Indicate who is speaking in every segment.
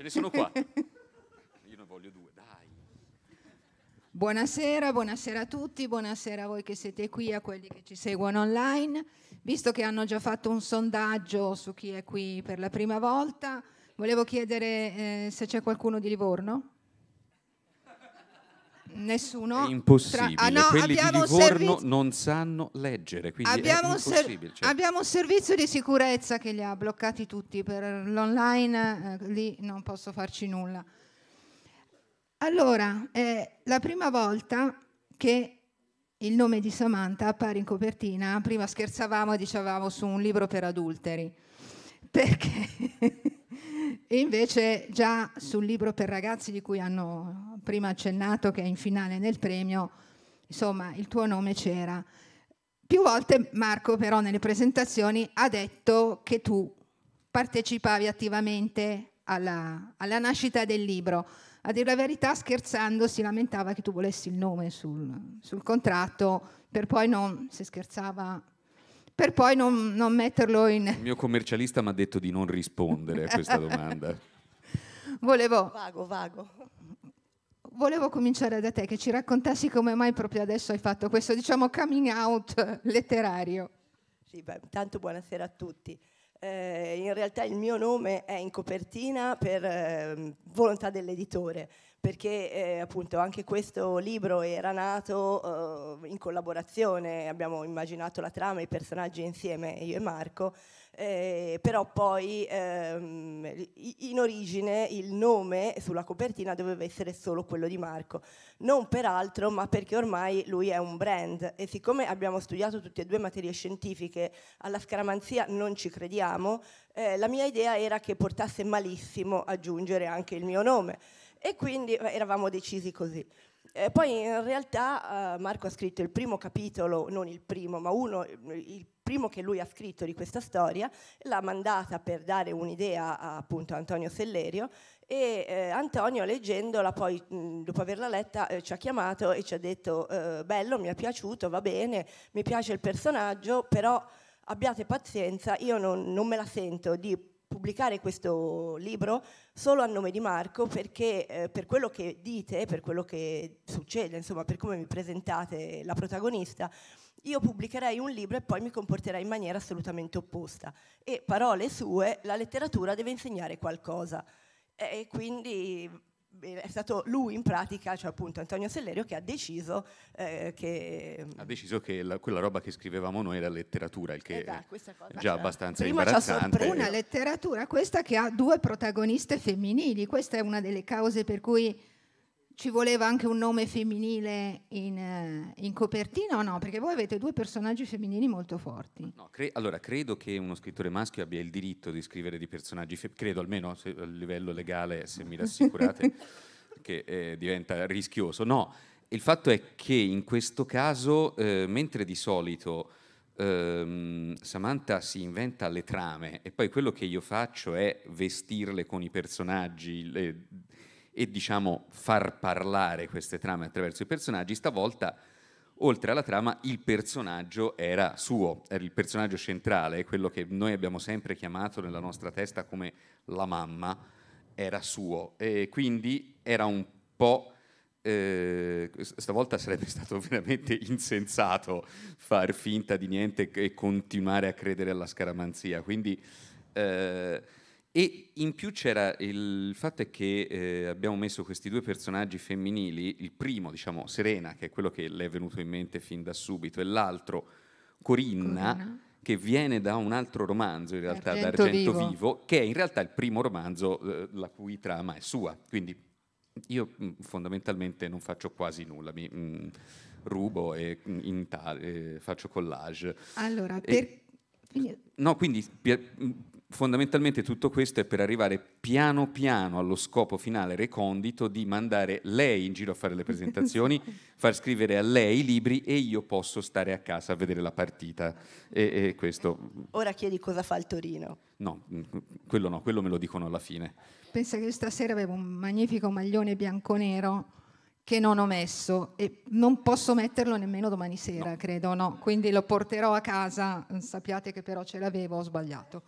Speaker 1: Ce ne sono quattro. Io ne voglio due, dai.
Speaker 2: Buonasera, buonasera a tutti, buonasera a voi che siete qui, a quelli che ci seguono online. Visto che hanno già fatto un sondaggio su chi è qui per la prima volta, volevo chiedere eh, se c'è qualcuno di Livorno. Nessuno. È impossibile. Tra... Ah, no, Quelli di Livorno serviz...
Speaker 1: non sanno leggere, quindi abbiamo, ser... cioè.
Speaker 2: abbiamo un servizio di sicurezza che li ha bloccati tutti per l'online, eh, lì non posso farci nulla. Allora, eh, la prima volta che il nome di Samantha appare in copertina, prima scherzavamo e dicevamo su un libro per adulteri, perché... E invece già sul libro per ragazzi di cui hanno prima accennato, che è in finale nel premio, insomma il tuo nome c'era. Più volte Marco però nelle presentazioni ha detto che tu partecipavi attivamente alla, alla nascita del libro. A dire la verità, scherzando, si lamentava che tu volessi il nome sul, sul contratto, per poi non, se scherzava, per poi non, non metterlo in... Il
Speaker 1: mio commercialista mi ha detto di non rispondere a questa domanda.
Speaker 2: Volevo... Vago, vago. Volevo cominciare da te, che ci raccontassi come mai proprio adesso hai fatto questo, diciamo, coming out letterario.
Speaker 3: Sì, beh, intanto buonasera a tutti. Eh, in realtà il mio nome è in copertina per eh, volontà dell'editore perché eh, appunto anche questo libro era nato eh, in collaborazione, abbiamo immaginato la trama, e i personaggi insieme, io e Marco, eh, però poi ehm, in origine il nome sulla copertina doveva essere solo quello di Marco, non per altro ma perché ormai lui è un brand e siccome abbiamo studiato tutte e due materie scientifiche alla scaramanzia non ci crediamo, eh, la mia idea era che portasse malissimo aggiungere anche il mio nome. E quindi eravamo decisi così. Eh, poi in realtà eh, Marco ha scritto il primo capitolo, non il primo, ma uno, il primo che lui ha scritto di questa storia, l'ha mandata per dare un'idea a, appunto a Antonio Sellerio e eh, Antonio leggendola poi mh, dopo averla letta eh, ci ha chiamato e ci ha detto eh, bello, mi è piaciuto, va bene, mi piace il personaggio, però abbiate pazienza, io non, non me la sento di pubblicare questo libro solo a nome di Marco perché eh, per quello che dite, per quello che succede, insomma per come mi presentate la protagonista, io pubblicherei un libro e poi mi comporterei in maniera assolutamente opposta. E parole sue, la letteratura deve insegnare qualcosa. E quindi è stato lui in pratica, cioè appunto Antonio Sellerio, che ha deciso eh, che... Ha
Speaker 1: deciso che la, quella roba che scrivevamo noi era letteratura, il che eh dai, è già abbastanza prima imbarazzante. Una
Speaker 2: letteratura, questa che ha due protagoniste femminili, questa è una delle cause per cui ci voleva anche un nome femminile in, eh, in, copertina o no? Perché voi avete due personaggi femminili molto forti. No,
Speaker 1: cre- allora, credo che uno scrittore maschio abbia il diritto di scrivere di personaggi femminili, credo almeno se, a livello legale, se mi rassicurate, che eh, diventa rischioso. No, il fatto è che in questo caso, eh, mentre di solito ehm, Samantha si inventa le trame e poi quello che io faccio è vestirle con i personaggi, le, e diciamo far parlare queste trame attraverso i personaggi, stavolta oltre alla trama il personaggio era suo, era il personaggio centrale, quello che noi abbiamo sempre chiamato nella nostra testa come la mamma, era suo e quindi era un po'... Eh, stavolta sarebbe stato veramente insensato far finta di niente e continuare a credere alla scaramanzia, quindi eh, e in più c'era il fatto che eh, abbiamo messo questi due personaggi femminili, il primo, diciamo, Serena, che è quello che le è venuto in mente fin da subito, e l'altro, Corinna, Corinna. che viene da un altro romanzo, in realtà, D'Argento, da Vivo. Vivo. che è in realtà il primo romanzo eh, la cui trama è sua. Quindi io mh, mm, fondamentalmente non faccio quasi nulla, mi mh, mm, rubo e mh, mm, tale, eh, faccio collage. Allora, per... E, No, quindi fondamentalmente tutto questo è per arrivare piano piano allo scopo finale recondito di mandare lei in giro a fare le presentazioni, far scrivere a lei i libri e io posso stare a casa a vedere la partita. E, e questo...
Speaker 3: Ora chiedi cosa fa il Torino.
Speaker 1: No, mm, quello no, quello me lo dicono alla fine.
Speaker 2: Pensa che io stasera avevo un magnifico maglione bianco-nero che non ho messo e non posso metterlo nemmeno domani sera, no. credo, no. Quindi lo porterò a casa, sappiate che però ce l'avevo, ho sbagliato.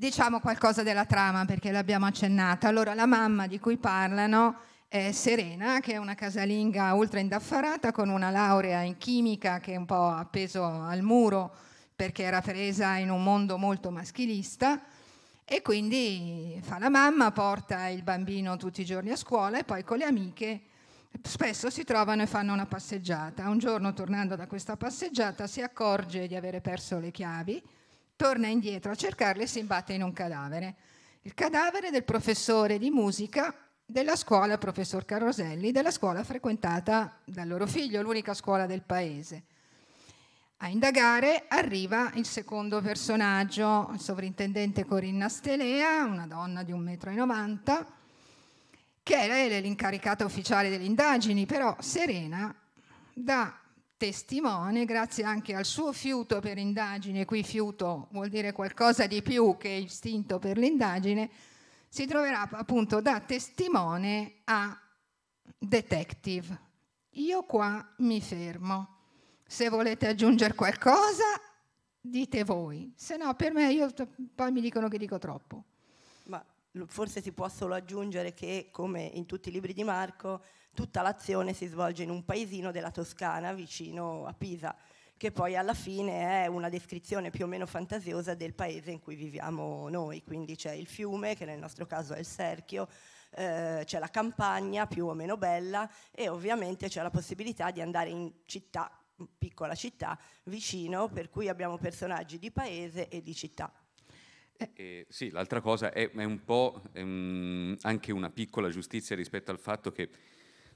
Speaker 2: Diciamo qualcosa della trama perché l'abbiamo accennata. Allora, la mamma di cui parlano è Serena, che è una casalinga ultra indaffarata con una laurea in chimica che è un po' appeso al muro perché era presa in un mondo molto maschilista e quindi fa la mamma, porta il bambino tutti i giorni a scuola e poi con le amiche spesso si trovano e fanno una passeggiata. Un giorno tornando da questa passeggiata si accorge di avere perso le chiavi torna indietro a cercarle e si imbatte in un cadavere. Il cadavere del professore di musica della scuola, professor Caroselli, della scuola frequentata dal loro figlio, l'unica scuola del paese. A indagare arriva il secondo personaggio, il sovrintendente Corinna Stelea, una donna di 1,90 m, che è l'incaricata ufficiale delle indagini, però serena, dà testimone, grazie anche al suo fiuto per indagine, qui fiuto vuol dire qualcosa di più che istinto per l'indagine, si troverà appunto da testimone a detective. Io qua mi fermo. Se volete aggiungere qualcosa, dite voi, se no per me io, poi mi dicono che dico troppo
Speaker 3: forse si può solo aggiungere che, come in tutti i libri di Marco, tutta l'azione si svolge in un paesino della Toscana vicino a Pisa, che poi alla fine è una descrizione più o meno fantasiosa del paese in cui viviamo noi. Quindi c'è il fiume, che nel nostro caso è il Serchio, eh, c'è la campagna più o meno bella e ovviamente c'è la possibilità di andare in città piccola città vicino, per cui abbiamo personaggi di paese e di città.
Speaker 1: Eh, sì, l'altra cosa è, è un po' è ehm, un, anche una piccola giustizia rispetto al fatto che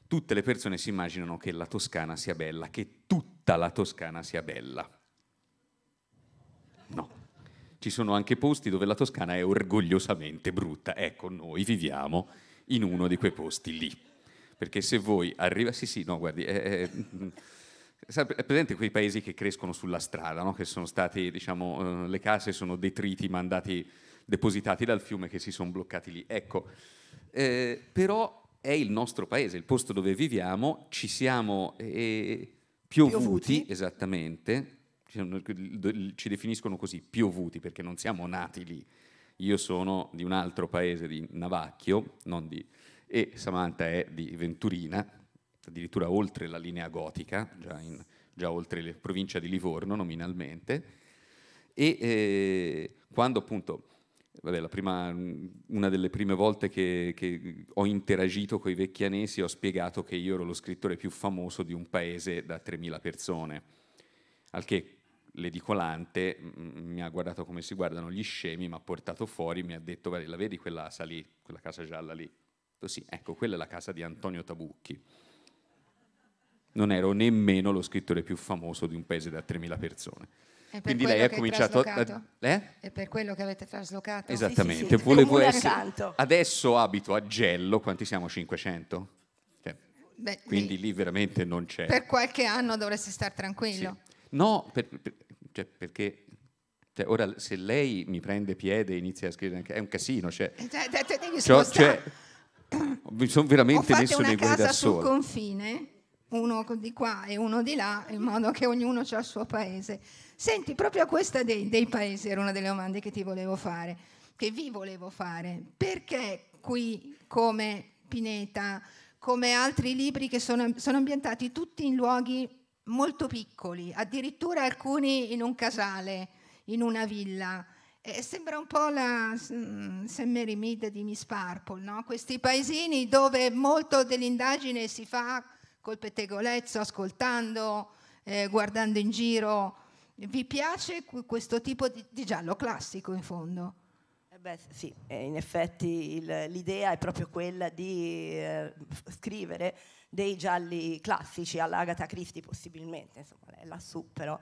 Speaker 1: tutte le persone si immaginano che la Toscana sia bella, che tutta la Toscana sia bella. No. Ci sono anche posti dove la Toscana è orgogliosamente brutta. Ecco, noi viviamo in uno di quei posti lì. Perché se voi arrivate... Sì, sì, no, guardi... Eh, eh è presente quei paesi che crescono sulla strada, no? che sono stati, diciamo, eh, le case sono detriti mandati, depositati dal fiume che si sono bloccati lì. Ecco, eh, però è il nostro paese, il posto dove viviamo, ci siamo eh, eh piovuti, piovuti, esattamente, ci definiscono così, piovuti, perché non siamo nati lì. Io sono di un altro paese, di Navacchio, di, e Samantha è di Venturina, addirittura oltre la linea gotica, già, in, già oltre la provincia di Livorno nominalmente, e eh, quando appunto, vabbè, prima, una delle prime volte che, che ho interagito con i vecchianesi ho spiegato che io ero lo scrittore più famoso di un paese da 3.000 persone, al che l'edicolante mi ha guardato come si guardano gli scemi, mi ha portato fuori, mi ha detto, vabbè, la vedi quella, lì, quella casa gialla lì? Sì, ecco, quella è la casa di Antonio Tabucchi non ero nemmeno lo scrittore più famoso di un paese da 3.000 persone. Quindi lei ha cominciato a... Eh?
Speaker 2: È per quello che avete traslocato? Esattamente. Sì, sì, sì. Volevo essere...
Speaker 1: Adesso abito a Gello, quanti siamo? 500? Cioè,
Speaker 2: Beh, quindi
Speaker 1: lì veramente non c'è... Per
Speaker 2: qualche anno dovresti stare tranquillo.
Speaker 1: No, per, per, cioè, perché cioè, ora se lei mi prende piede e inizia a scrivere anche... È un casino, cioè... Eh, cioè, cioè mi sono veramente messo nei guai da solo. Ho fatto una
Speaker 2: casa sul confine uno di qua e uno di là, in modo che ognuno ha il suo paese. Senti, proprio questa dei, dei paesi era una delle domande che ti volevo fare, che vi volevo fare. Perché qui, come Pineta, come altri libri che sono, sono ambientati tutti in luoghi molto piccoli, addirittura alcuni in un casale, in una villa. Eh, sembra un po' la mm, Semmerimide di Miss Purple, no? questi paesini dove molto dell'indagine si fa col pettegolezzo, ascoltando, eh, guardando in giro. Vi piace questo tipo di, di giallo classico in fondo?
Speaker 3: Eh beh, sì, eh, in effetti il, l'idea è proprio quella di eh, scrivere dei gialli classici all'Agatha Christie possibilmente, insomma è lassù però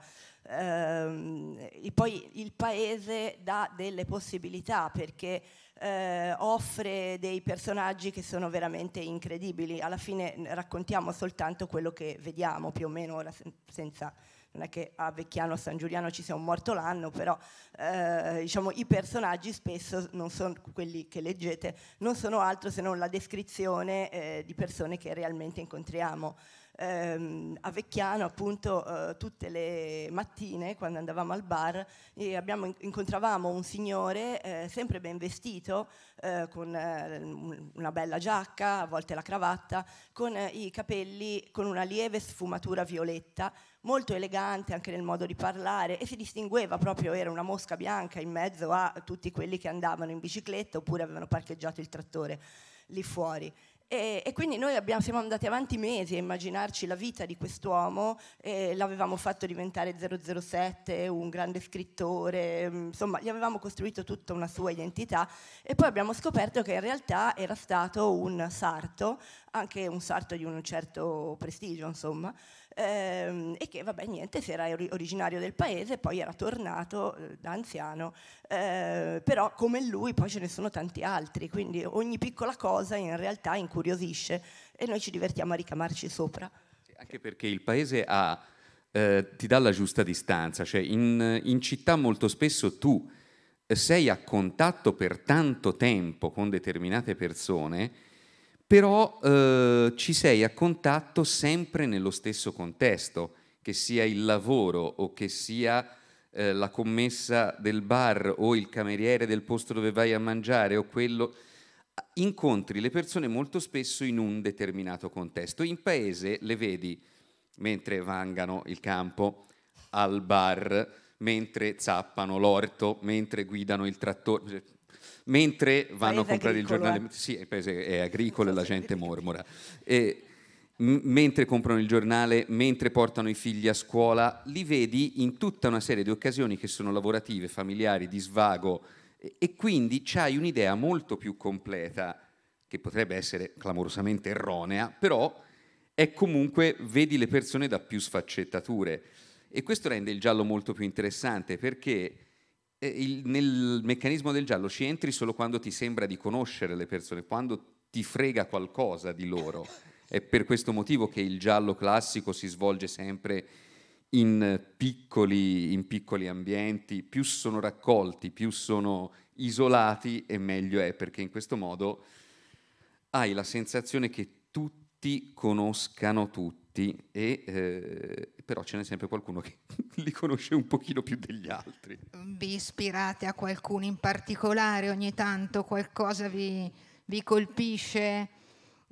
Speaker 3: ehm, poi il paese dà delle possibilità perché eh, offre dei personaggi che sono veramente incredibili, alla fine raccontiamo soltanto quello che vediamo più o meno ora senza non è che a Vecchiano a San Giuliano ci sia un morto l'anno, però eh, diciamo, i personaggi spesso, non sono quelli che leggete, non sono altro se non la descrizione eh, di persone che realmente incontriamo ehm, a Vecchiano appunto eh, tutte le mattine quando andavamo al bar abbiamo, incontravamo un signore eh, sempre ben vestito eh, con eh, una bella giacca, a volte la cravatta, con eh, i capelli con una lieve sfumatura violetta molto elegante anche nel modo di parlare e si distingueva proprio, era una mosca bianca in mezzo a tutti quelli che andavano in bicicletta oppure avevano parcheggiato il trattore lì fuori. E, e, quindi noi abbiamo, siamo andati avanti mesi a immaginarci la vita di quest'uomo, eh, l'avevamo fatto diventare 007, un grande scrittore, mm, insomma gli avevamo costruito tutta una sua identità e poi abbiamo scoperto che in realtà era stato un sarto, anche un sarto di un certo prestigio insomma, ehm, e che vabbè niente, se era originario del paese, poi era tornato eh, da anziano, eh, però come lui poi ce ne sono tanti altri, quindi ogni piccola cosa in realtà incuriosisce e noi ci divertiamo a ricamarci sopra.
Speaker 1: Anche perché il paese ha, eh, ti dà la giusta distanza, cioè in, in città molto spesso tu sei a contatto per tanto tempo con determinate persone, però eh, ci sei a contatto sempre nello stesso contesto, che sia il lavoro o che sia eh, la commessa del bar o il cameriere del posto dove vai a mangiare o quello incontri le persone molto spesso in un determinato contesto. In paese le vedi mentre vangano il campo, al bar, mentre zappano l'orto, mentre guidano il trattore mentre vanno a comprare agricolo, il giornale. Eh? Sì, il paese è agricolo e la gente mormora. E, mentre comprano il giornale, mentre portano i figli a scuola, li vedi in tutta una serie di occasioni che sono lavorative, familiari, di svago e, e quindi hai un'idea molto più completa che potrebbe essere clamorosamente erronea, però è comunque vedi le persone da più sfaccettature e questo rende il giallo molto più interessante perché il, nel meccanismo del giallo ci entri solo quando ti sembra di conoscere le persone, quando ti frega qualcosa di loro. È per questo motivo che il giallo classico si svolge sempre in piccoli, in piccoli ambienti, più sono raccolti, più sono isolati e meglio è, perché in questo modo hai la sensazione che tutti conoscano tutti tutti, e, eh, però ce n'è sempre qualcuno che li conosce un pochino più degli altri.
Speaker 2: Vi ispirate a qualcuno in particolare ogni tanto? Qualcosa vi, vi colpisce?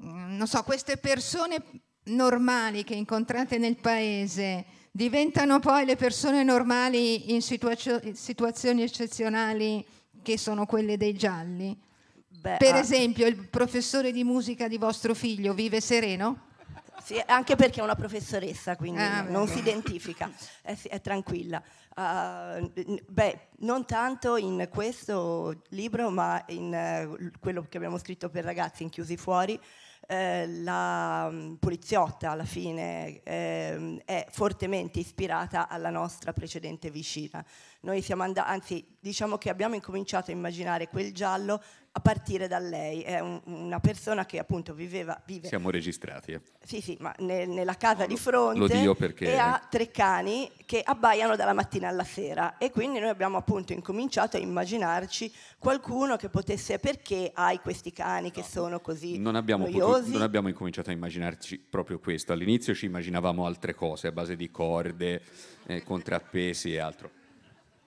Speaker 2: Mm, non so, queste persone normali che incontrate nel paese diventano poi le persone normali in situazio- situazioni eccezionali che sono quelle dei gialli? Beh, per ah. esempio, il professore di musica di vostro figlio vive
Speaker 3: sereno? Sì, anche perché è una professoressa, quindi ah, non si identifica, è, eh è tranquilla. Uh, beh, non tanto in questo libro, ma in uh, quello che abbiamo scritto per ragazzi in Chiusi fuori, eh, la um, poliziotta alla fine eh, è fortemente ispirata alla nostra precedente vicina. Noi siamo andati, anzi diciamo che abbiamo incominciato a immaginare quel giallo a partire da lei. È un, una persona che appunto viveva... Vive, Siamo
Speaker 1: registrati. Eh.
Speaker 3: Sì, sì, ma ne, nella casa no, di fronte lo, lo e ha tre cani che abbaiano dalla mattina alla sera e quindi noi abbiamo appunto incominciato a immaginarci qualcuno che potesse... Perché hai questi cani che no, sono così... Non abbiamo, potuto, non
Speaker 1: abbiamo incominciato a immaginarci proprio questo. All'inizio ci immaginavamo altre cose a base di corde, eh, contrappesi e altro.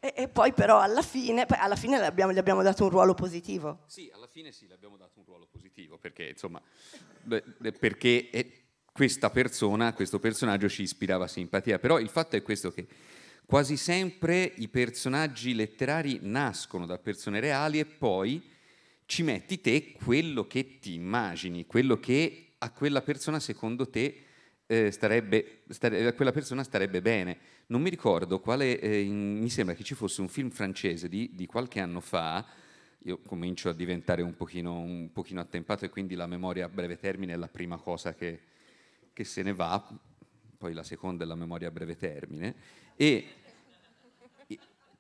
Speaker 3: E, e, poi però alla fine, alla fine gli, abbiamo, gli, abbiamo, dato un ruolo positivo.
Speaker 1: Sì, alla fine sì, gli abbiamo dato un ruolo positivo, perché insomma, perché eh, questa persona, questo personaggio ci ispirava simpatia. Però il fatto è questo che quasi sempre i personaggi letterari nascono da persone reali e poi ci metti te quello che ti immagini, quello che a quella persona secondo te eh, starebbe, stare, a quella persona starebbe bene non mi ricordo quale, eh, in, mi sembra che ci fosse un film francese di, di, qualche anno fa, io comincio a diventare un pochino, un pochino attempato e quindi la memoria a breve termine è la prima cosa che, che se ne va, poi la seconda è la memoria a breve termine, e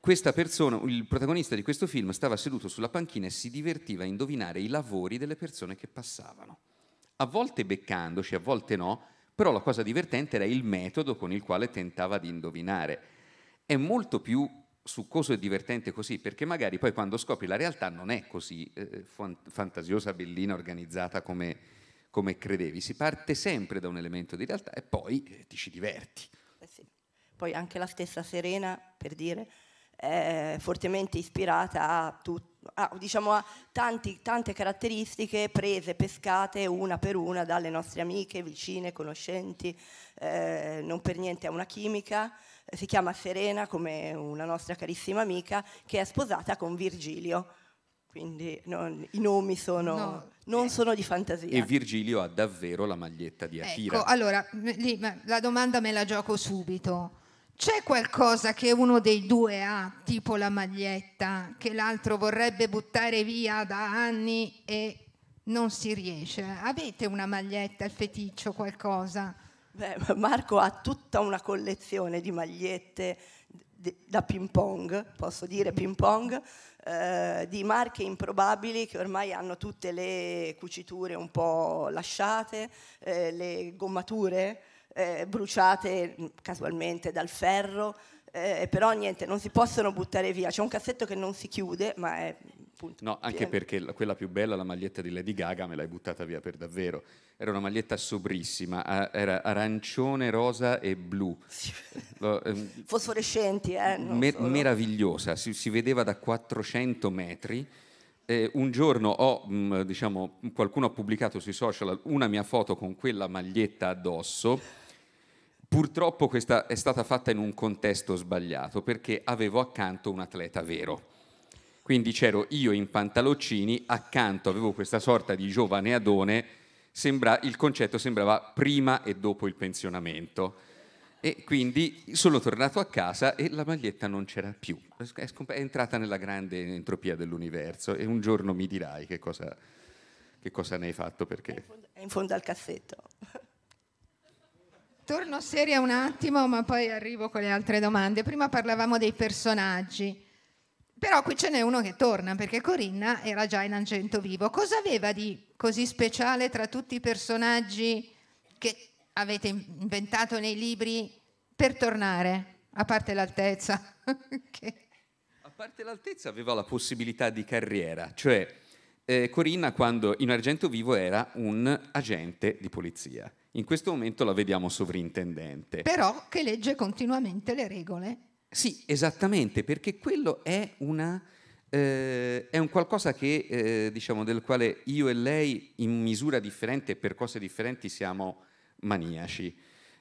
Speaker 1: questa persona, il protagonista di questo film stava seduto sulla panchina e si divertiva a indovinare i lavori delle persone che passavano, a volte beccandoci, a volte no, però la cosa divertente era il metodo con il quale tentava di indovinare. È molto più succoso e divertente così, perché magari poi quando scopri la realtà non è così eh, fantasiosa, bellina, organizzata come, come, credevi. Si parte sempre da un elemento di realtà e poi eh, ti ci diverti.
Speaker 3: Eh sì. Poi anche la stessa Serena, per dire, è fortemente ispirata a tutti ha, diciamo, a tanti, tante caratteristiche prese, pescate una per una dalle nostre amiche, vicine, conoscenti, eh, non per niente ha una chimica, eh, si chiama Serena come una nostra carissima amica che è sposata con Virgilio. Quindi non, i nomi sono, no. non sono di fantasia. E
Speaker 1: Virgilio ha davvero la maglietta di Akira. Ecco,
Speaker 2: allora, la domanda me la gioco subito c'è qualcosa che uno dei due ha, tipo la maglietta, che l'altro vorrebbe buttare via da anni e non si riesce? Avete una maglietta, il feticcio, qualcosa?
Speaker 3: Beh, Marco ha tutta una collezione di magliette da ping pong, posso dire ping pong, eh, di marche improbabili che ormai hanno tutte le cuciture un po' lasciate, eh, le gommature eh, bruciate mm, casualmente dal ferro, eh, però niente, non si possono buttare via. C'è un cassetto che non si chiude, ma è No,
Speaker 1: anche perché quella più bella, la maglietta di Lady Gaga, me l'hai buttata via per davvero. Era una maglietta sobrissima, era arancione, rosa e blu. Ehm,
Speaker 3: Fosforescenti, eh? Me-
Speaker 1: meravigliosa, si, si vedeva da 400 metri. Eh, un giorno ho, mm, diciamo, qualcuno ha pubblicato sui social una mia foto con quella maglietta addosso Purtroppo questa è stata fatta in un contesto sbagliato perché avevo accanto un atleta vero. Quindi c'ero io in pantaloncini, accanto avevo questa sorta di giovane Adone, sembra, il concetto sembrava prima e dopo il pensionamento. E quindi sono tornato a casa e la maglietta non c'era più. È, è entrata nella grande entropia dell'universo e un giorno mi dirai che cosa, che cosa ne hai fatto perché... È in fondo,
Speaker 3: è in fondo al cassetto.
Speaker 2: Torno seria un attimo, ma poi arrivo con le altre domande. Prima parlavamo dei personaggi, però qui ce n'è uno che torna perché Corinna era già in Argento Vivo. Cosa aveva di così speciale tra tutti i personaggi che avete inventato nei libri per tornare, a parte l'altezza? che...
Speaker 1: A parte l'altezza aveva la possibilità di carriera, cioè eh, Corinna quando in Argento Vivo era un agente di polizia in questo momento la vediamo sovrintendente. Però
Speaker 2: che legge continuamente le regole.
Speaker 1: Sì, esattamente, perché quello è, una, eh, è un qualcosa che, eh, diciamo, del quale io e lei in misura differente e per cose differenti siamo maniaci.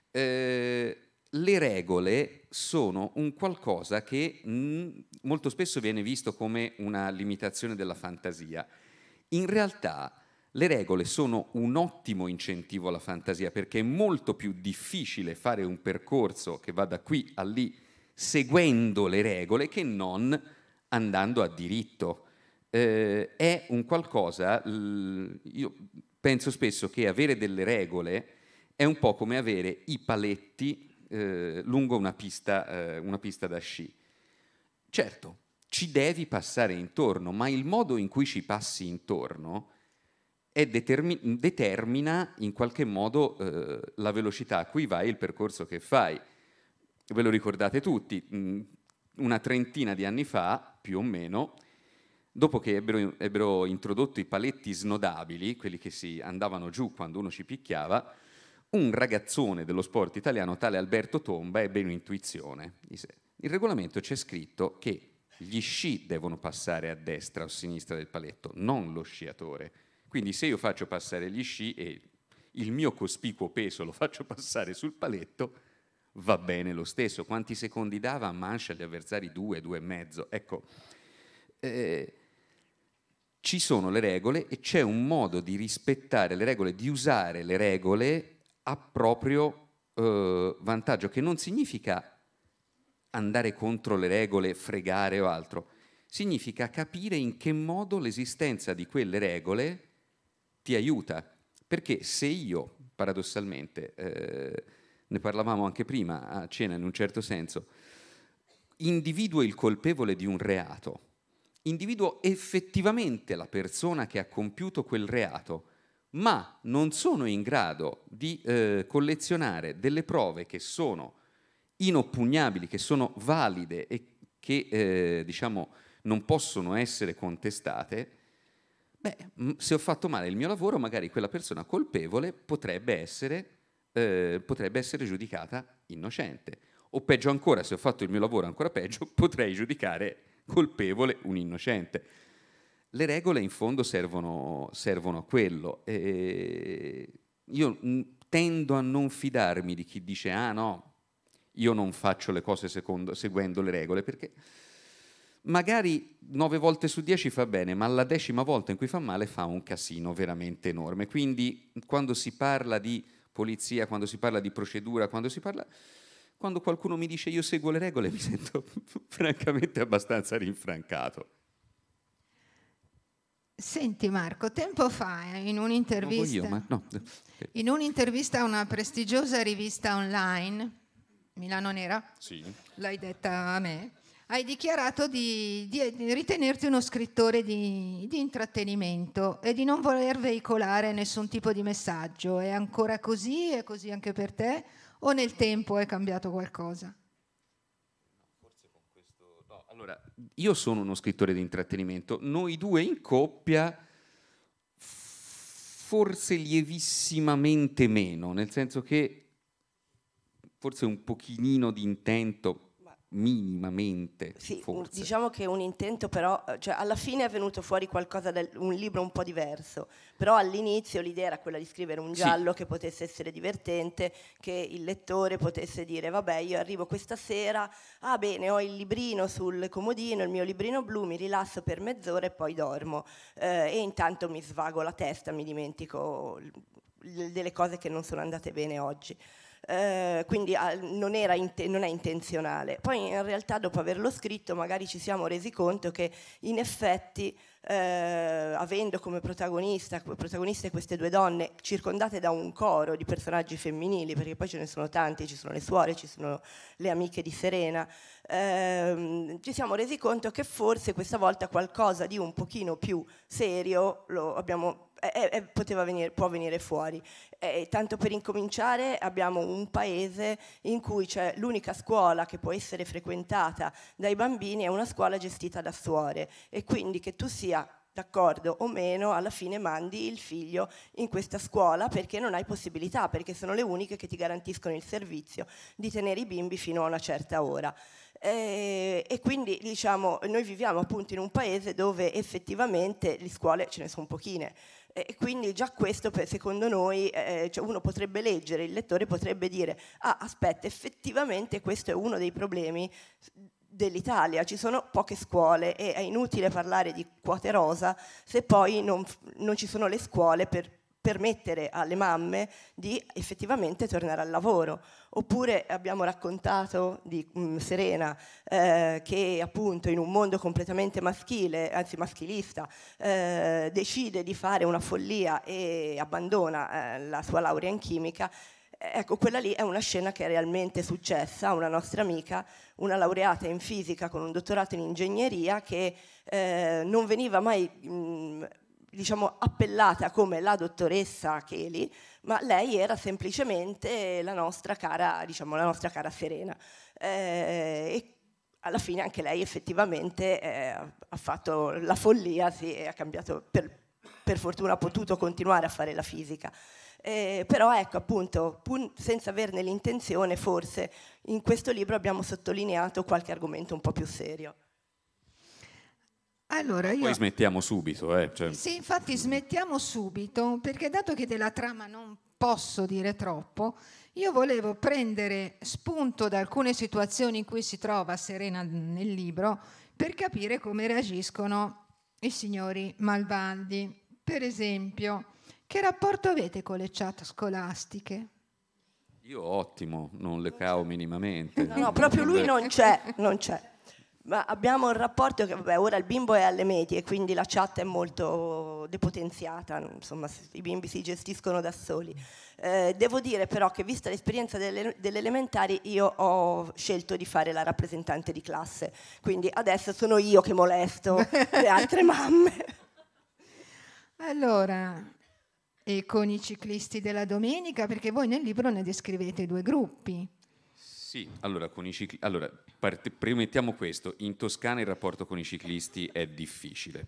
Speaker 1: Eh, le regole sono un qualcosa che mh, mm, molto spesso viene visto come una limitazione della fantasia. In realtà le regole sono un ottimo incentivo alla fantasia perché è molto più difficile fare un percorso che va da qui a lì seguendo le regole che non andando a diritto. Eh, è un qualcosa, io penso spesso che avere delle regole è un po' come avere i paletti eh, lungo una pista, eh, una pista da sci. Certo, ci devi passare intorno, ma il modo in cui ci passi intorno e determin- determina in qualche modo eh, la velocità a cui vai e il percorso che fai. Ve lo ricordate tutti, mh, mm, una trentina di anni fa, più o meno, dopo che ebbero, ebbero introdotto i paletti snodabili, quelli che si andavano giù quando uno ci picchiava, un ragazzone dello sport italiano, tale Alberto Tomba, ebbe un'intuizione. Il regolamento c'è scritto che gli sci devono passare a destra o a sinistra del paletto, non lo sciatore. Quindi se io faccio passare gli sci e il mio cospicuo peso lo faccio passare sul paletto, va bene lo stesso. Quanti secondi dava a Mancia agli avversari? Due, due e mezzo. Ecco, eh, ci sono le regole e c'è un modo di rispettare le regole, di usare le regole a proprio eh, vantaggio, che non significa andare contro le regole, fregare o altro. Significa capire in che modo l'esistenza di quelle regole ti aiuta, perché se io, paradossalmente, eh, ne parlavamo anche prima a cena in un certo senso, individuo il colpevole di un reato, individuo effettivamente la persona che ha compiuto quel reato, ma non sono in grado di eh, collezionare delle prove che sono inoppugnabili, che sono valide e che eh, diciamo, non possono essere contestate, beh, mm, se ho fatto male il mio lavoro, magari quella persona colpevole potrebbe essere, eh, potrebbe essere giudicata innocente. O peggio ancora, se ho fatto il mio lavoro ancora peggio, potrei giudicare colpevole un innocente. Le regole in fondo servono, servono a quello. E eh, io mm, tendo a non fidarmi di chi dice ah no, io non faccio le cose secondo, seguendo le regole, perché magari nove volte su dieci fa bene, ma la decima volta in cui fa male fa un casino veramente enorme. Quindi quando si parla di polizia, quando si parla di procedura, quando si parla... Quando qualcuno mi dice io seguo le regole mi sento francamente abbastanza rinfrancato.
Speaker 2: Senti Marco, tempo fa eh, in un'intervista, voglio, ma...
Speaker 1: no.
Speaker 2: in un'intervista a una prestigiosa rivista online, Milano Nera, sì. l'hai detta a me, hai dichiarato di, di, ritenerti uno scrittore di, di, intrattenimento e di non voler veicolare nessun tipo di messaggio. È ancora così? È così anche per te? O nel tempo è cambiato qualcosa? Forse con questo... No, allora,
Speaker 1: io sono uno scrittore di intrattenimento. Noi due in coppia forse lievissimamente meno, nel senso che forse un pochino di intento minimamente. Sì, forse.
Speaker 3: diciamo che un intento però, eh, cioè alla fine è venuto fuori qualcosa, del, un libro un po' diverso, però all'inizio l'idea era quella di scrivere un giallo sì. che potesse essere divertente, che il lettore potesse dire vabbè io arrivo questa sera, ah bene ho il librino sul comodino, il mio librino blu, mi rilasso per mezz'ora e poi dormo eh, e intanto mi svago la testa, mi dimentico delle cose che non sono andate bene oggi eh, quindi ah, non, inte- non, è intenzionale. Poi in realtà dopo averlo scritto magari ci siamo resi conto che in effetti eh, avendo come protagonista, come protagoniste queste due donne circondate da un coro di personaggi femminili, perché poi ce ne sono tanti, ci sono le suore, ci sono le amiche di Serena, ehm, ci siamo resi conto che forse questa volta qualcosa di un pochino più serio abbiamo, eh, eh, venire, può venire fuori. Eh, tanto per incominciare abbiamo un paese in cui c'è l'unica scuola che può essere frequentata dai bambini è una scuola gestita da suore e quindi che tu sia d'accordo o meno, alla fine mandi il figlio in questa scuola perché non hai possibilità, perché sono le uniche che ti garantiscono il servizio di tenere i bimbi fino a una certa ora. Eh, e, quindi diciamo, noi viviamo appunto in un paese dove effettivamente le scuole ce ne sono pochine. E quindi già questo secondo noi eh, cioè uno potrebbe leggere, il lettore potrebbe dire ah aspetta effettivamente questo è uno dei problemi dell'Italia, ci sono poche scuole e è inutile parlare di quote rosa se poi non, non ci sono le scuole per permettere alle mamme di effettivamente tornare al lavoro. Oppure abbiamo raccontato di mh, mm, Serena eh, che appunto in un mondo completamente maschile, anzi maschilista, eh, decide di fare una follia e abbandona eh, la sua laurea in chimica Ecco, quella lì è una scena che è realmente successa a una nostra amica, una laureata in fisica con un dottorato in ingegneria che eh, non veniva mai mh, mm, diciamo, appellata come la dottoressa Cheli, ma lei era semplicemente la nostra cara, diciamo, la nostra cara Serena. Eh, e alla fine anche lei effettivamente eh, ha fatto la follia, sì, ha cambiato, per, per fortuna ha potuto continuare a fare la fisica. Eh, però ecco appunto, senza averne l'intenzione forse, in questo libro abbiamo sottolineato qualche argomento un po' più serio.
Speaker 2: Allora io... Poi
Speaker 1: smettiamo subito. Eh, cioè... Sì,
Speaker 2: infatti smettiamo subito, perché dato che della trama non posso dire troppo, io volevo prendere spunto da alcune situazioni in cui si trova Serena nel libro per capire come reagiscono i signori malvandi. Per esempio, che rapporto avete con le chat scolastiche?
Speaker 1: Io ottimo, non le cavo minimamente. No, no proprio lui non
Speaker 3: c'è, non c'è. Ma abbiamo un rapporto che, vabbè, ora il bimbo è alle medie, quindi la chat è molto depotenziata, insomma, i bimbi si gestiscono da soli. Eh, devo dire però che, vista l'esperienza delle, delle, elementari, io ho scelto di fare la rappresentante di classe, quindi adesso sono io che molesto le altre mamme.
Speaker 2: Allora, e con i ciclisti della domenica, perché voi nel libro ne descrivete due gruppi.
Speaker 1: Sì, allora, cicli- allora parte- premettiamo questo, in Toscana il rapporto con i ciclisti è difficile,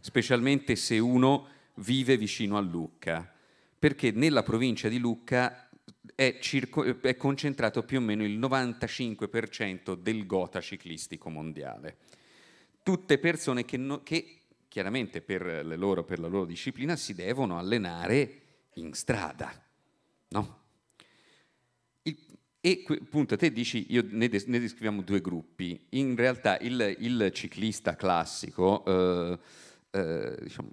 Speaker 1: specialmente se uno vive vicino a Lucca, perché nella provincia di Lucca è, circo- è concentrato più o meno il 95% del gota ciclistico mondiale. Tutte persone che, no- che chiaramente per, loro, per la loro disciplina, si devono allenare in strada. No? E appunto te dici, io, ne, des- ne, descriviamo due gruppi. In realtà il, il ciclista classico, eh, eh, diciamo,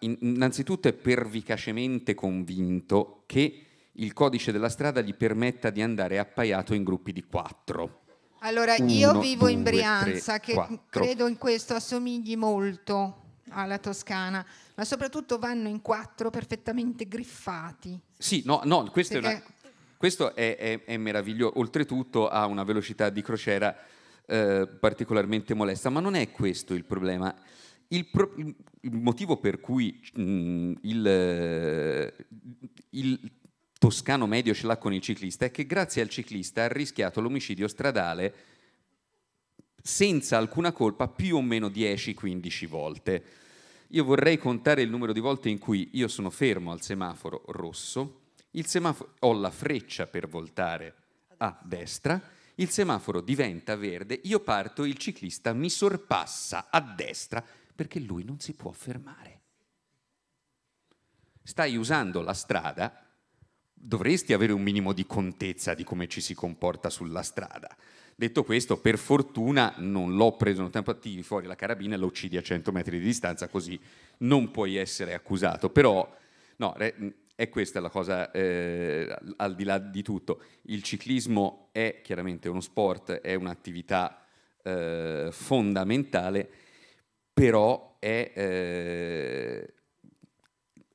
Speaker 1: innanzitutto è pervicacemente convinto che il codice della strada gli permetta di andare appaiato in gruppi di quattro.
Speaker 2: Allora, io vivo due, in Brianza, tre, che quattro. credo in questo assomigli molto alla Toscana, ma soprattutto vanno in quattro perfettamente griffati.
Speaker 1: Sì, no, no questo, Perché... è, una, questo è, è, è, meraviglioso. Oltretutto ha una velocità di crociera eh, particolarmente molesta, ma non è questo il problema. Il, pro, il motivo per cui mh, il, il toscano medio ce l'ha con il ciclista è che grazie al ciclista ha rischiato l'omicidio stradale senza alcuna colpa più o meno 10-15 volte. Io vorrei contare il numero di volte in cui io sono fermo al semaforo rosso, semaforo, ho la freccia per voltare a destra, il semaforo diventa verde, io parto, il ciclista mi sorpassa a destra perché lui non si può fermare. Stai usando la strada dovresti avere un minimo di contezza di come ci si comporta sulla strada. Detto questo, per fortuna non l'ho preso in tempo, tiri fuori la carabina e lo uccidi a 100 metri di distanza, così non puoi essere accusato. Però, no, è questa la cosa eh, al di là di tutto. Il ciclismo è chiaramente uno sport, è un'attività eh, fondamentale, però è eh,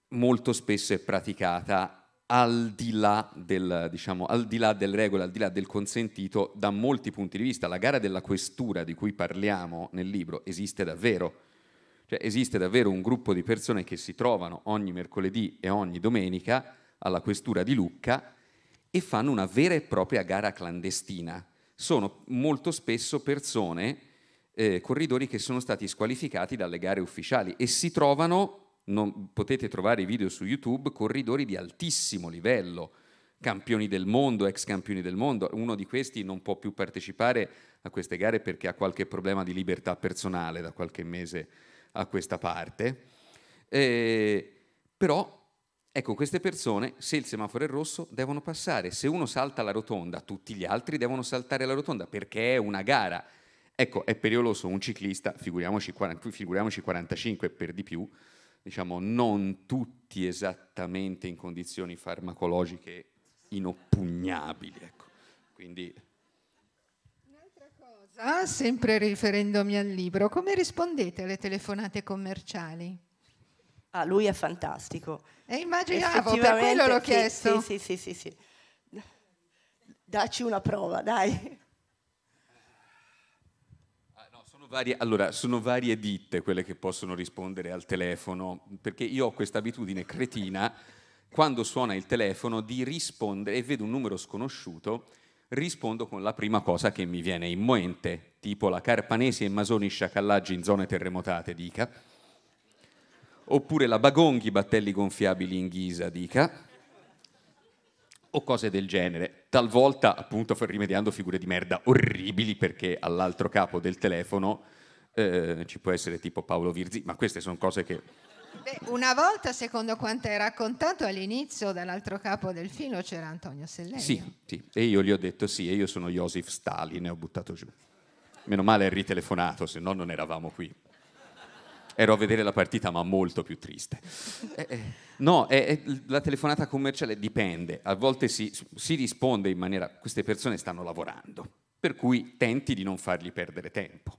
Speaker 1: molto spesso è praticata al di, del, diciamo, al di là delle regole, al di là del consentito da molti punti di vista. La gara della questura di cui parliamo nel libro esiste davvero. Cioè esiste davvero un gruppo di persone che si trovano ogni mercoledì e ogni domenica alla questura di Lucca e fanno una vera e propria gara clandestina. Sono molto spesso persone, eh, corridori che sono stati squalificati dalle gare ufficiali e si trovano non, potete trovare i video su YouTube, corridori di altissimo livello, campioni del mondo, ex campioni del mondo. Uno di questi non può più partecipare a queste gare perché ha qualche problema di libertà personale da qualche mese a questa parte. Eh, però Ecco, queste persone, se il semaforo è rosso, devono passare. Se uno salta la rotonda, tutti gli altri devono saltare la rotonda perché è una gara. Ecco, è pericoloso un ciclista, figuriamoci, figuriamoci 45 per di più, diciamo, non tutti esattamente in condizioni farmacologiche inoppugnabili. Ecco. Quindi...
Speaker 2: Un'altra cosa, sempre riferendomi al libro, come rispondete alle telefonate commerciali?
Speaker 3: Ah, lui è fantastico. E immaginavo, per quello l'ho sì, chiesto. Sì, sì, sì, sì. sì. Dacci una prova, dai.
Speaker 1: varie, allora, sono varie ditte quelle che possono rispondere al telefono, perché io ho questa abitudine cretina, quando suona il telefono, di rispondere e vedo un numero sconosciuto, rispondo con la prima cosa che mi viene in mente, tipo la Carpanesi e Masoni sciacallaggi in zone terremotate, dica, oppure la Bagonghi battelli gonfiabili in ghisa, dica, o cose del genere, talvolta appunto rimediando figure di merda orribili perché all'altro capo del telefono eh, ci può essere tipo Paolo Virzi, ma queste sono cose che...
Speaker 2: Beh, una volta, secondo quanto hai raccontato all'inizio, dall'altro capo del filo c'era Antonio Sellerio. Sì,
Speaker 1: sì, e io gli ho detto sì, e io sono Joseph Stalin, e ho buttato giù. Meno male è ritelefonato, se no non eravamo qui ero a vedere la partita ma molto più triste. Eh, eh, no, eh, eh, la telefonata commerciale dipende, a volte si, si, risponde in maniera, queste persone stanno lavorando, per cui tenti di non fargli perdere tempo,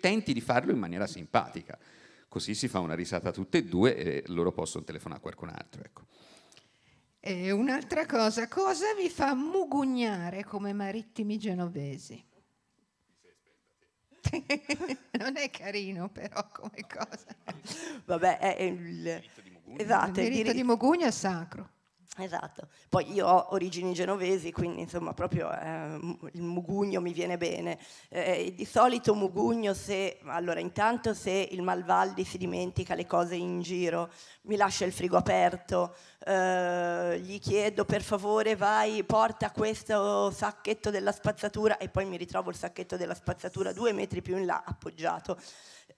Speaker 1: tenti di farlo in maniera simpatica, così si fa una risata a tutte e due e loro possono telefonare a qualcun altro. Ecco.
Speaker 2: E un'altra cosa, cosa vi fa mugugnare come marittimi genovesi? non è carino però come cosa.
Speaker 3: Vabbè, è il... Esatto, il diritto di
Speaker 2: Mogugna esatto, è sacro.
Speaker 3: Esatto, poi io ho origini genovesi, quindi insomma proprio eh, il mugugno mi viene bene. Eh, di solito mugugno se, allora intanto se il Malvaldi si dimentica le cose in giro, mi lascia il frigo aperto, eh, gli chiedo per favore vai porta questo sacchetto della spazzatura e poi mi ritrovo il sacchetto della spazzatura due metri più in là appoggiato.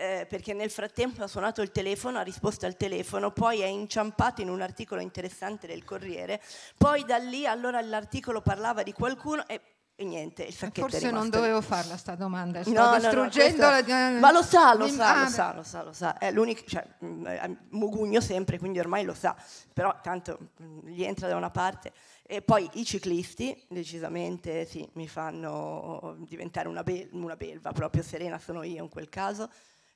Speaker 3: Eh, perché nel frattempo ha suonato il telefono, ha risposto al telefono, poi è inciampato in un articolo interessante del Corriere, poi da lì allora l'articolo parlava di qualcuno e e niente, il sacchetto Forse non dovevo farla sta domanda, sto no, distruggendo no, no, questo... Ma lo sa, lo sa, lo ah, sa, lo sa, lo sa. È l'unico, cioè, mm, mugugno sempre, quindi ormai lo sa, però tanto mm, gli entra da una parte. E poi i ciclisti, decisamente, sì, mi fanno diventare una, be- una belva, proprio serena sono io in quel caso.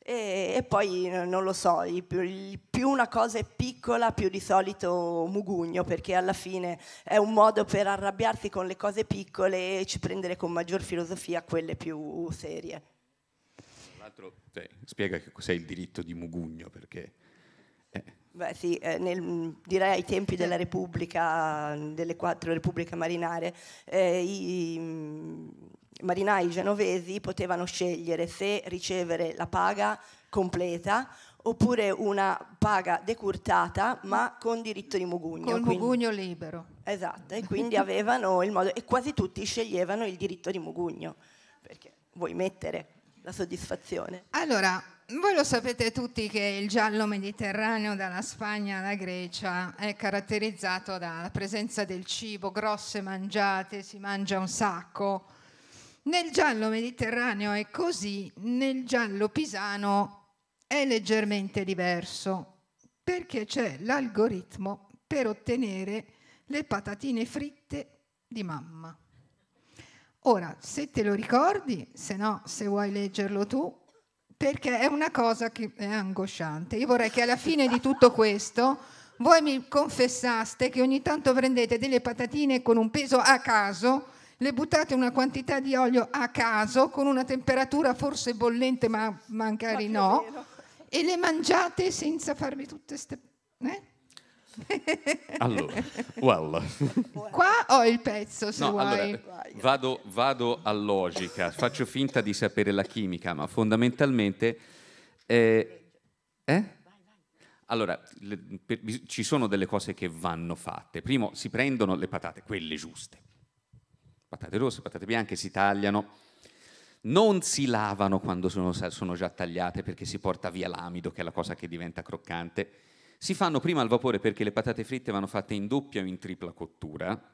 Speaker 3: E, e poi eh, non lo so, più, più una cosa è piccola, più di solito mugugno, perché alla fine è un modo per arrabbiarsi con le cose piccole e ci prendere con maggior filosofia quelle più serie.
Speaker 1: Tra l'altro, te, cioè, spiega che cos'è il diritto di mugugno, perché.
Speaker 3: Eh. Beh sì, eh, nel, direi ai tempi della Repubblica, delle quattro Repubbliche marinare, eh, i, marinai genovesi potevano scegliere se ricevere la paga completa oppure una paga decurtata ma con diritto di mugugno. Con quindi, mugugno libero. Esatto, e quindi avevano il modo, e quasi tutti sceglievano il diritto di mugugno, perché vuoi mettere la soddisfazione.
Speaker 2: Allora, voi lo sapete tutti che il giallo mediterraneo dalla Spagna alla Grecia è caratterizzato dalla presenza del cibo, grosse mangiate, si mangia un sacco, nel giallo mediterraneo è così, nel giallo pisano è leggermente diverso perché c'è l'algoritmo per ottenere le patatine fritte di mamma. Ora, se te lo ricordi, se no, se vuoi leggerlo tu, perché è una cosa che è angosciante. Io vorrei che alla fine di tutto questo voi mi confessaste che ogni tanto prendete delle patatine con un peso a caso le buttate una quantità di olio a caso con una temperatura forse bollente ma magari ma no e le mangiate senza farvi tutte ste... Eh? Allora, well. qua ho il pezzo se no, vuoi. Allora,
Speaker 1: vado, vado, a logica, faccio finta di sapere la chimica, ma fondamentalmente... Eh, eh? Allora, le, per, ci sono delle cose che vanno fatte. Primo, si prendono le patate, quelle giuste patate rosse, patate bianche, si tagliano, non si lavano quando sono, sono già tagliate perché si porta via l'amido, che è la cosa che diventa croccante, si fanno prima al vapore perché le patate fritte vanno fatte in doppia o in tripla cottura,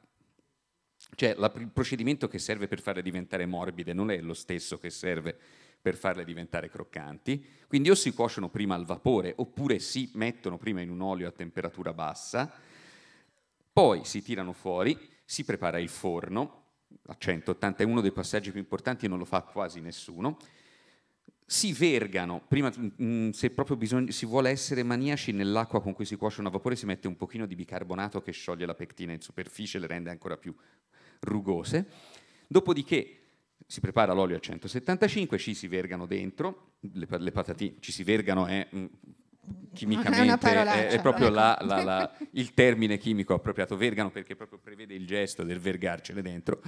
Speaker 1: cioè la, il procedimento che serve per farle diventare morbide non è lo stesso che serve per farle diventare croccanti, quindi o si cuociono prima al vapore oppure si mettono prima in un olio a temperatura bassa, poi si tirano fuori, si prepara il forno, a 180 è uno dei passaggi più importanti, non lo fa quasi nessuno, si vergano, prima mm, se proprio bisogna, si vuole essere maniaci nell'acqua con cui si cuoce a vapore si mette un pochino di bicarbonato che scioglie la pectina in superficie, e le rende ancora più rugose, dopodiché si prepara l'olio a 175, ci si vergano dentro, le, le patatine, ci si vergano è... Eh, mm, chimicamente è, è, proprio ecco. la, la, la, il termine chimico appropriato, vergano, perché proprio prevede il gesto del vergarcele dentro.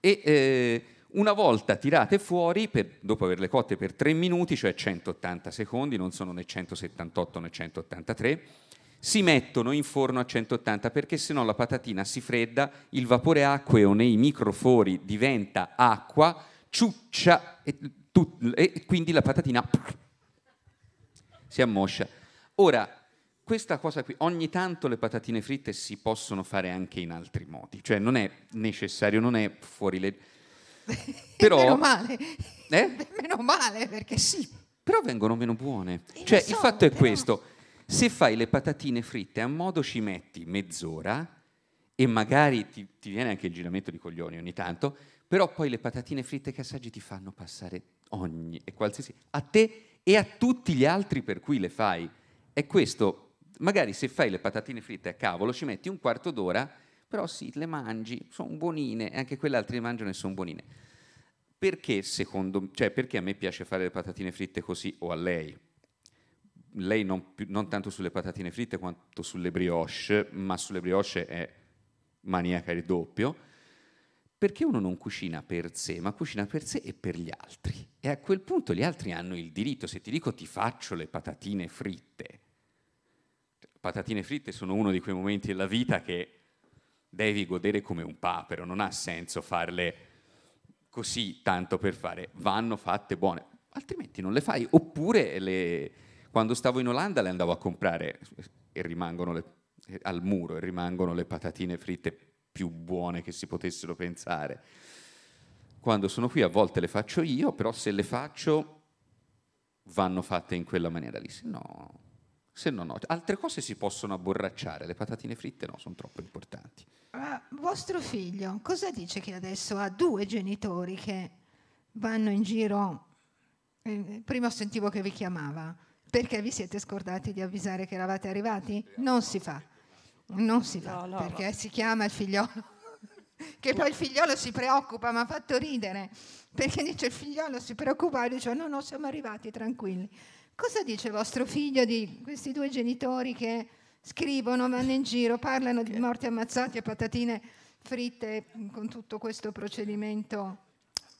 Speaker 1: E eh, una volta tirate fuori, per, dopo averle cotte per 3 minuti, cioè 180 secondi, non sono né 178 né 183, si mettono in forno a 180 perché se no la patatina si fredda, il vapore acqueo nei microfori diventa acqua, ciuccia e, tu, e quindi la patatina si ammoscia. Ora, questa cosa qui, ogni tanto le patatine fritte si possono fare anche in altri modi, cioè non è necessario, non è fuori le... Però... meno male. Eh?
Speaker 2: Meno male perché... Sì,
Speaker 1: però vengono meno buone. E cioè so, il fatto però... è questo, se fai le patatine fritte a modo ci metti mezz'ora e magari ti, ti viene anche il giramento di coglioni ogni tanto, però poi le patatine fritte che assaggi ti fanno passare ogni e qualsiasi... A te e a tutti gli altri per cui le fai. È questo, magari se fai le patatine fritte a cavolo ci metti un quarto d'ora, però sì, le mangi, sono buonine, e anche quelle altre le mangiano e sono buonine. Perché secondo cioè perché a me piace fare le patatine fritte così o a lei? Lei non, più, non tanto sulle patatine fritte quanto sulle brioche, ma sulle brioche è maniaca il doppio perché uno non cucina per sé, ma cucina per sé e per gli altri. E a quel punto gli altri hanno il diritto, se ti dico ti faccio le patatine fritte, cioè, patatine fritte sono uno di quei momenti della vita che devi godere come un papero, non ha senso farle così tanto per fare, vanno fatte buone, altrimenti non le fai. Oppure le... quando stavo in Olanda le andavo a comprare e rimangono le... al muro e rimangono le patatine fritte più buone che si potessero pensare. Quando sono qui a volte le faccio io, però se le faccio vanno fatte in quella maniera lì, se no, se no, no. Altre cose si possono abborracciare, le patatine fritte no, sono troppo importanti.
Speaker 2: Ma vostro figlio cosa dice che adesso ha due genitori che vanno in giro? Eh, prima sentivo che vi chiamava, perché vi siete scordati di avvisare che eravate arrivati? Non si fa. Non si fa, no, no, perché no. si chiama il figliolo. che poi il figliolo si preoccupa, mi ha fatto ridere, perché dice il figliolo si preoccupa, e dice no, no, siamo arrivati tranquilli. Cosa dice vostro figlio di questi due genitori che scrivono, vanno in giro, parlano di morti ammazzati e patatine fritte con tutto questo procedimento?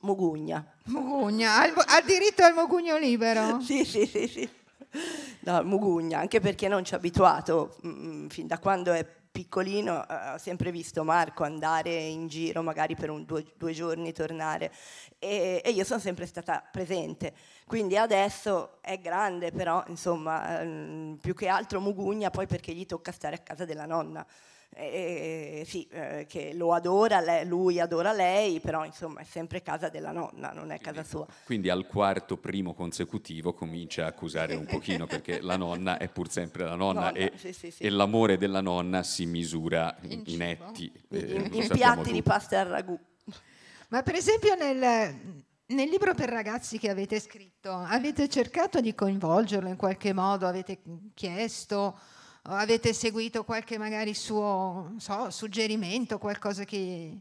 Speaker 3: Mugugna.
Speaker 2: Mugugna, ha diritto al mugugno libero? sì, sì,
Speaker 3: sì. sì. No, Mugugna, anche perché non ci ha abituato, mm, fin da quando è piccolino ho sempre visto Marco andare in giro magari per un, due, due, giorni, tornare e, e, io sono sempre stata presente, quindi adesso è grande però insomma ehm, più che altro Mugugna poi perché gli tocca stare a casa della nonna eh, sì, eh, che lo adora, lei, lui adora lei, però insomma è sempre casa della nonna, non è quindi, casa sua.
Speaker 1: Quindi al quarto primo consecutivo comincia a accusare un pochino perché la nonna è pur sempre la nonna, nonna e, sì, sì, sì. e, l'amore della nonna si misura in, in etti.
Speaker 3: in, eh, in piatti tutto. di pasta al
Speaker 2: ragù. Ma per esempio nel, nel libro per ragazzi che avete scritto, avete cercato di coinvolgerlo in qualche modo? Avete chiesto avete seguito qualche magari suo so, suggerimento, qualcosa che,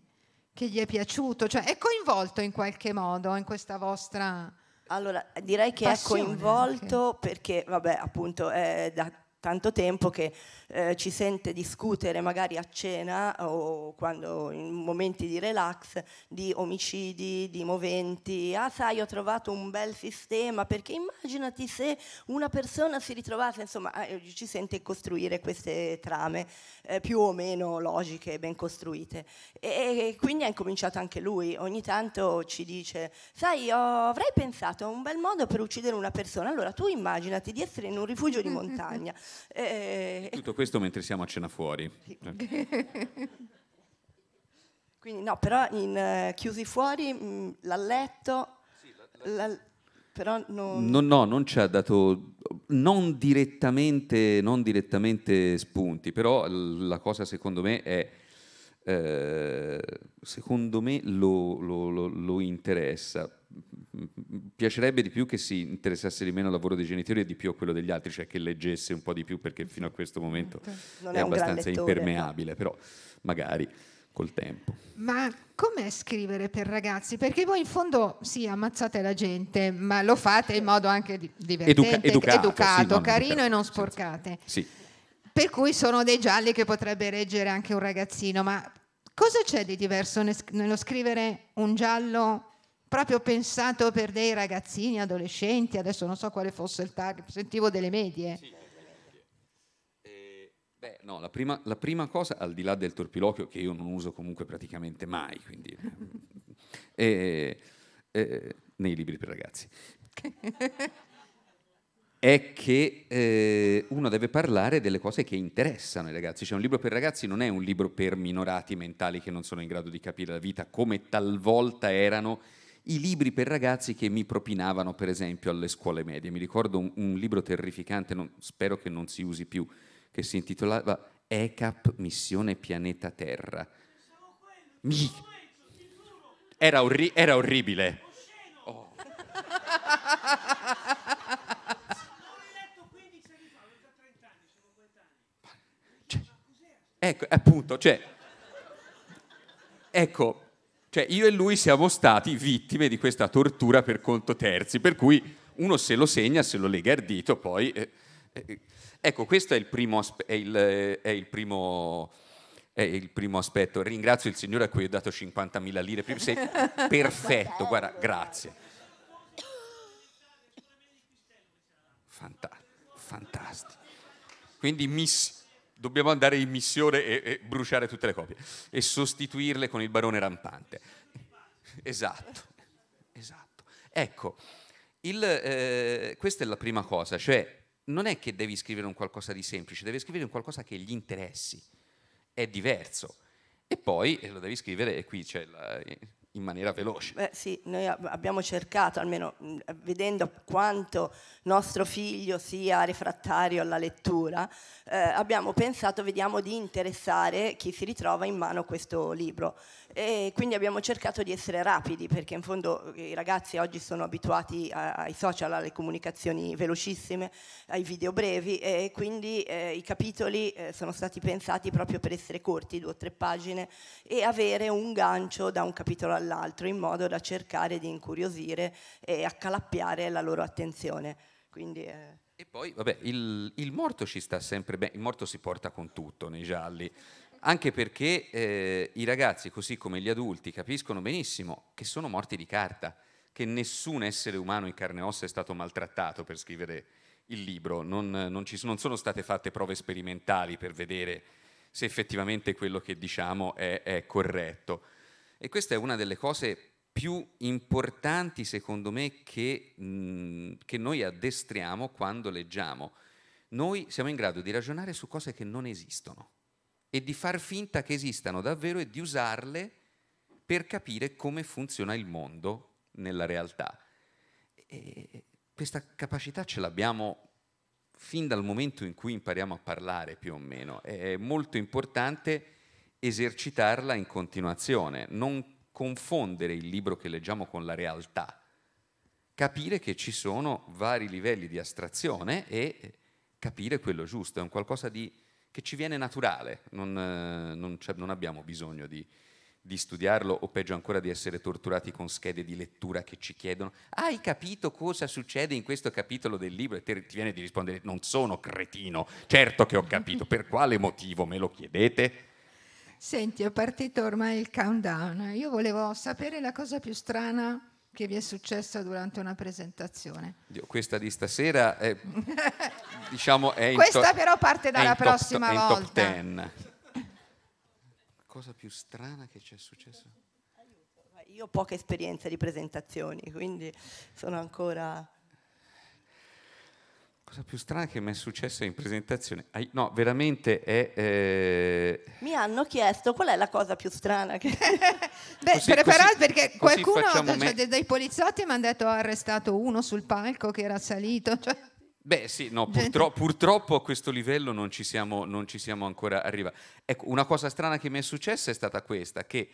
Speaker 2: che, gli è piaciuto, cioè è coinvolto in qualche modo in questa vostra...
Speaker 3: Allora, direi che è coinvolto anche. perché, vabbè, appunto è da tanto tempo che eh, ci sente discutere magari a cena o quando, in momenti di relax di omicidi, di moventi, ah sai ho trovato un bel sistema perché immaginati se una persona si ritrovasse, insomma eh, ci sente costruire queste trame eh, più o meno logiche, ben costruite e, e quindi ha incominciato anche lui, ogni tanto ci dice sai oh, avrei pensato a un bel modo per uccidere una persona, allora tu immaginati di essere in un rifugio di montagna e...
Speaker 1: Tutto questo mentre siamo a cena fuori.
Speaker 3: Quindi no, però in uh, Chiusi Fuori mh, mm, l'ha letto, sì, la, la... La, però non...
Speaker 1: No, no, non ci ha dato, non direttamente, non direttamente spunti, però la cosa secondo me è eh, secondo me lo, lo, lo, lo, interessa. Piacerebbe di più che si interessasse di meno al lavoro dei genitori e di più a quello degli altri, cioè che leggesse un po' di più perché fino a questo momento certo. non è, è abbastanza impermeabile, no? però magari col tempo.
Speaker 2: Ma com'è scrivere per ragazzi? Perché voi in fondo sì, ammazzate la gente, ma lo fate in modo anche divertente, Educa- educato, educato sì, carino educato, e non sporcate. Senza. Sì. Per cui sono dei gialli che potrebbe reggere anche un ragazzino, ma Cosa c'è di diverso nello scrivere un giallo proprio pensato per dei ragazzini, adolescenti, adesso non so quale fosse il target, sentivo delle medie. Sì.
Speaker 1: Eh, beh, no, la prima, la prima, cosa, al di là del torpilocchio, che io non uso comunque praticamente mai, quindi, eh, eh, eh nei libri per ragazzi. è che eh, uno deve parlare delle cose che interessano i ragazzi, cioè un libro per ragazzi non è un libro per minorati mentali che non sono in grado di capire la vita, come talvolta erano i libri per ragazzi che mi propinavano per esempio alle scuole medie. Mi ricordo un, un libro terrificante, non, spero che non si usi più, che si intitolava ECAP Missione Pianeta Terra. Mi... Era, orri- era orribile. Oh. Ecco, appunto, cioè, ecco, cioè io e lui siamo stati vittime di questa tortura per conto terzi, per cui uno se lo segna, se lo lega al dito, poi... Eh, eh, ecco, questo è il, primo, è, il, eh, è, il primo, è il primo aspetto. Ringrazio il Signore a cui ho dato 50.000 lire. Sei perfetto, guarda, grazie. fantastico. Quindi miss- dobbiamo andare in missione e, e bruciare tutte le copie e sostituirle con il barone rampante. Esatto, esatto. Ecco, il, eh, questa è la prima cosa, cioè non è che devi scrivere un qualcosa di semplice, devi scrivere un qualcosa che gli interessi, è diverso. E poi eh, lo devi scrivere, e qui c'è la, in maniera veloce.
Speaker 3: Beh, sì, noi abbiamo cercato, almeno mm, vedendo quanto nostro figlio sia refrattario alla lettura, eh, abbiamo pensato, vediamo di interessare chi si ritrova in mano questo libro. E quindi abbiamo cercato di essere rapidi, perché in fondo eh, i ragazzi oggi sono abituati ai social, alle comunicazioni velocissime, ai video brevi, e quindi eh, i capitoli eh, sono stati pensati proprio per essere corti, due o tre pagine, e avere un gancio da un capitolo all'altro all'altro in modo da cercare di incuriosire e accalappiare la loro attenzione. Quindi, eh.
Speaker 1: E poi, vabbè, il, il, morto ci sta sempre bene, il morto si porta con tutto nei gialli, anche perché eh, i ragazzi, così come gli adulti, capiscono benissimo che sono morti di carta, che nessun essere umano in carne e ossa è stato maltrattato per scrivere il libro, non, non, ci, non sono state fatte prove sperimentali per vedere se effettivamente quello che diciamo è, è corretto. E questa è una delle cose più importanti, secondo me, che, mh, mm, che noi addestriamo quando leggiamo. Noi siamo in grado di ragionare su cose che non esistono e di far finta che esistano davvero e di usarle per capire come funziona il mondo nella realtà. E questa capacità ce l'abbiamo fin dal momento in cui impariamo a parlare più o meno. È molto importante esercitarla in continuazione, non confondere il libro che leggiamo con la realtà, capire che ci sono vari livelli di astrazione e capire quello giusto, è un qualcosa di, che ci viene naturale, non, eh, non, non abbiamo bisogno di, di studiarlo o peggio ancora di essere torturati con schede di lettura che ci chiedono hai capito cosa succede in questo capitolo del libro e te ti viene di rispondere non sono cretino, certo che ho capito, per quale motivo me lo chiedete?
Speaker 2: Senti, è partito ormai il countdown. Io volevo sapere la cosa più strana che vi è successa durante una presentazione.
Speaker 1: Dio, questa di stasera è, diciamo, è Questa to- però parte dalla prossima top, volta. top ten. Cosa più strana che ci è successa?
Speaker 3: Io ho poche esperienze di presentazioni, quindi sono ancora
Speaker 1: cosa più strana che mi è successa in presentazione. No, veramente è... Eh...
Speaker 3: Mi hanno chiesto qual è la cosa più strana che... Beh, così, per, così, però perché qualcuno cioè, me... dei poliziotti mi hanno detto
Speaker 2: ha arrestato uno sul palco che era salito. Cioè...
Speaker 1: Beh sì, no, purtro- purtroppo a questo livello non ci, siamo, non ci siamo ancora arrivati. Ecco, una cosa strana che mi è successa è stata questa, che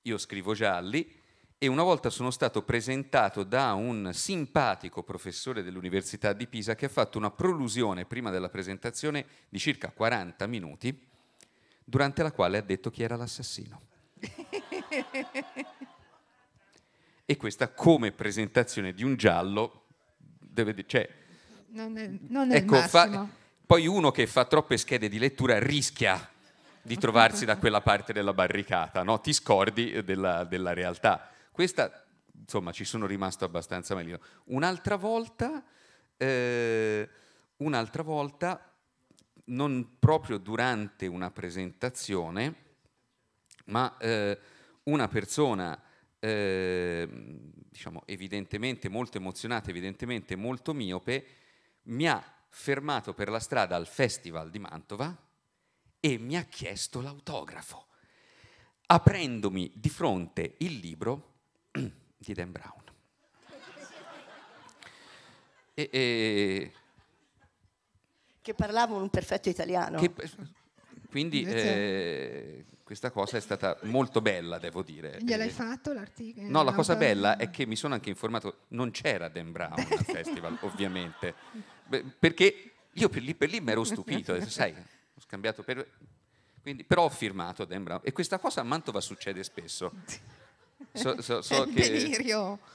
Speaker 1: io scrivo gialli, e una volta sono stato presentato da un simpatico professore dell'Università di Pisa che ha fatto una prolusione prima della presentazione di circa 40 minuti, durante la quale ha detto chi era l'assassino. e questa come presentazione di un giallo, deve, cioè,
Speaker 2: non è, non è ecco, fa,
Speaker 1: poi uno che fa troppe schede di lettura rischia di trovarsi da quella parte della barricata, no? ti scordi della, della realtà. Questa, insomma, ci sono rimasto abbastanza meglio. Un'altra volta, eh, un'altra volta, non proprio durante una presentazione, ma eh, una persona, eh, diciamo, evidentemente molto emozionata, evidentemente molto miope, mi ha fermato per la strada al Festival di Mantova e mi ha chiesto l'autografo, aprendomi di fronte il libro di Dan Brown. E, e...
Speaker 3: Che parlava un perfetto italiano. Che,
Speaker 1: quindi eh, questa cosa è stata molto bella, devo dire. Gliel'hai eh, fatto l'articolo? Eh, no, la cosa bella è che mi sono anche informato, non c'era Dan Brown al festival, ovviamente, perché io per lì per lì mi ero stupito, sai, ho scambiato per... Quindi, però ho firmato Dan Brown e questa cosa a Mantova succede spesso.
Speaker 2: So, so, so che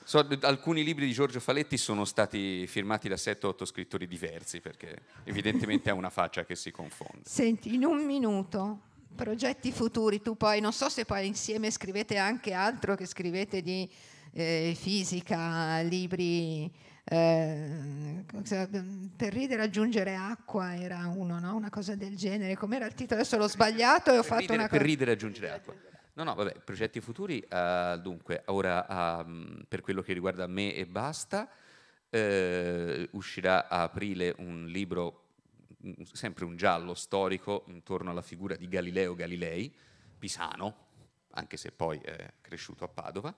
Speaker 1: so, alcuni libri di Giorgio Faletti sono stati firmati da 7-8 scrittori diversi perché evidentemente ha una faccia che si confonde.
Speaker 2: Senti, in un minuto, progetti futuri, tu poi non so se poi insieme scrivete anche altro che scrivete di eh, fisica, libri... Eh, per ridere aggiungere acqua era uno, no? una cosa del genere. Com'era il titolo? Adesso l'ho sbagliato e ho per fatto ridere, una cosa. Per
Speaker 1: ridere aggiungere acqua. No, no, vabbè, progetti futuri, uh, dunque, ora um, per quello che riguarda me e basta, uh, uscirà a aprile un libro, un, mm, sempre un giallo storico, intorno alla figura di Galileo Galilei, pisano, anche se poi è cresciuto a Padova,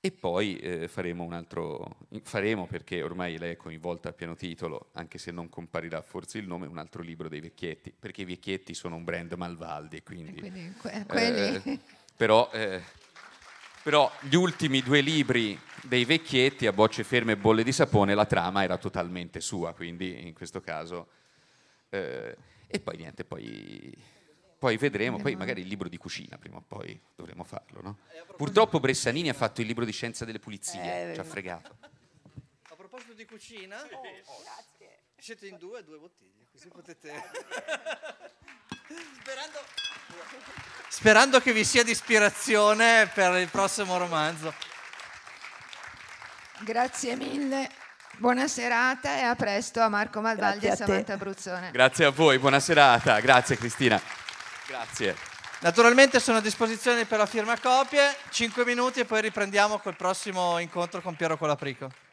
Speaker 1: e poi uh, faremo un altro, faremo perché ormai lei è coinvolta a pieno titolo, anche se non comparirà forse il nome, un altro libro dei vecchietti, perché i vecchietti sono un brand Malvaldi, quindi... quindi que- quelli però, eh, però gli ultimi due libri dei vecchietti, A bocce ferme e bolle di sapone, la trama era totalmente sua, quindi in questo caso... Eh, e poi niente, poi, poi vedremo, poi magari il libro di cucina prima o poi dovremo farlo. No? Purtroppo Bressanini ha fatto il libro di scienza delle pulizie, eh, ci ha fregato. A proposito di cucina, oh, siete in due, due bottiglie, così potete... Sperando... Sperando che vi sia di ispirazione per il prossimo romanzo.
Speaker 2: Grazie mille. Buona serata e a presto a Marco Malvaglia e a Samantha Bruzzone.
Speaker 1: Grazie a voi, buona serata. Grazie Cristina. Grazie. Naturalmente sono a disposizione per la firma copie, 5 minuti e poi riprendiamo col prossimo incontro con Piero Colaprico.